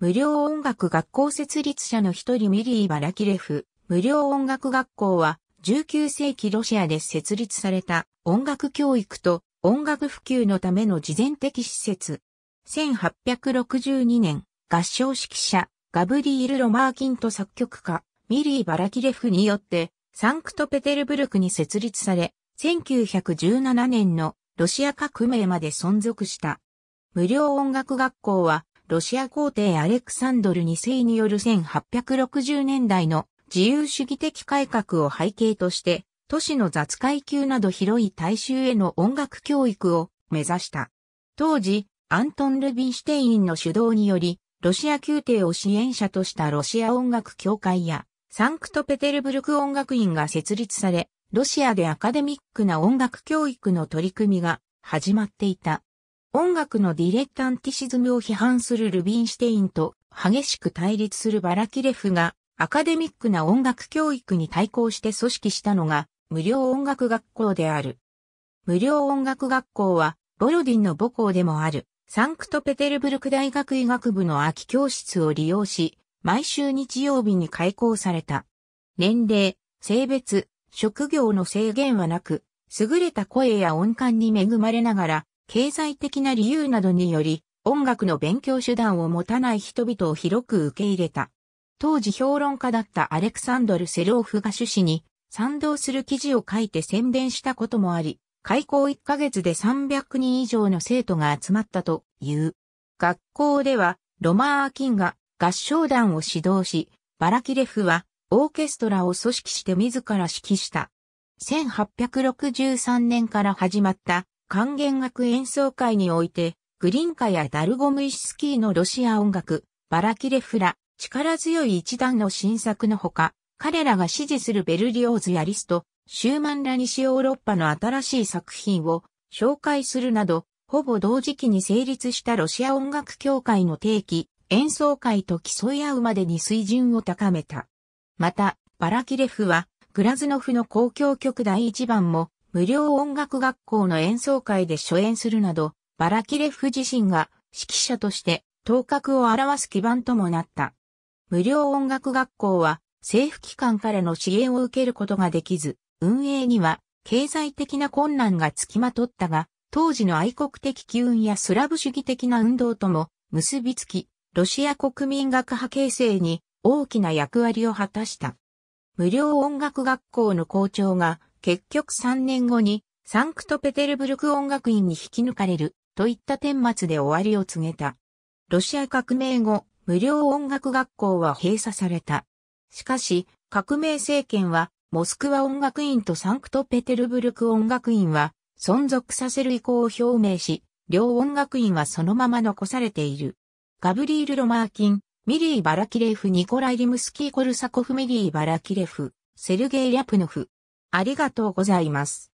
無料音楽学校設立者の一人ミリー・バラキレフ。無料音楽学校は19世紀ロシアで設立された音楽教育と音楽普及のための事前的施設。1862年、合唱指揮者ガブリール・ロマーキンと作曲家ミリー・バラキレフによってサンクトペテルブルクに設立され、1917年のロシア革命まで存続した。無料音楽学校はロシア皇帝アレクサンドル2世による1860年代の自由主義的改革を背景として、都市の雑階級など広い大衆への音楽教育を目指した。当時、アントン・ルビンシュテインの主導により、ロシア宮廷を支援者としたロシア音楽協会や、サンクトペテルブルク音楽院が設立され、ロシアでアカデミックな音楽教育の取り組みが始まっていた。音楽のディレッタンティシズムを批判するルビンシュテインと激しく対立するバラキレフがアカデミックな音楽教育に対抗して組織したのが無料音楽学校である。無料音楽学校はボロディンの母校でもあるサンクトペテルブルク大学医学部の空き教室を利用し毎週日曜日に開校された。年齢、性別、職業の制限はなく、優れた声や音感に恵まれながら、経済的な理由などにより、音楽の勉強手段を持たない人々を広く受け入れた。当時評論家だったアレクサンドル・セローフが趣旨に賛同する記事を書いて宣伝したこともあり、開校1ヶ月で300人以上の生徒が集まったという。学校では、ロマー・アキンが合唱団を指導し、バラキレフはオーケストラを組織して自ら指揮した。1863年から始まった管弦楽演奏会において、グリンカやダルゴムイシスキーのロシア音楽、バラキレフラ、力強い一段の新作のほか、彼らが支持するベルリオーズやリスト、シューマンラ西ヨーロッパの新しい作品を紹介するなど、ほぼ同時期に成立したロシア音楽協会の定期、演奏会と競い合うまでに水準を高めた。また、バラキレフは、グラズノフの交響曲第1番も、無料音楽学校の演奏会で初演するなど、バラキレフ自身が指揮者として頭角を表す基盤ともなった。無料音楽学校は政府機関からの支援を受けることができず、運営には経済的な困難がつきまとったが、当時の愛国的機運やスラブ主義的な運動とも結びつき、ロシア国民学派形成に大きな役割を果たした。無料音楽学校の校長が結局3年後にサンクトペテルブルク音楽院に引き抜かれるといった顛末で終わりを告げた。ロシア革命後、無料音楽学校は閉鎖された。しかし、革命政権は、モスクワ音楽院とサンクトペテルブルク音楽院は、存続させる意向を表明し、両音楽院はそのまま残されている。ガブリール・ロマーキン、ミリー・バラキレフ、ニコライ・リムスキー・コルサコフ、ミリー・バラキレフ、セルゲイ・リャプノフ、ありがとうございます。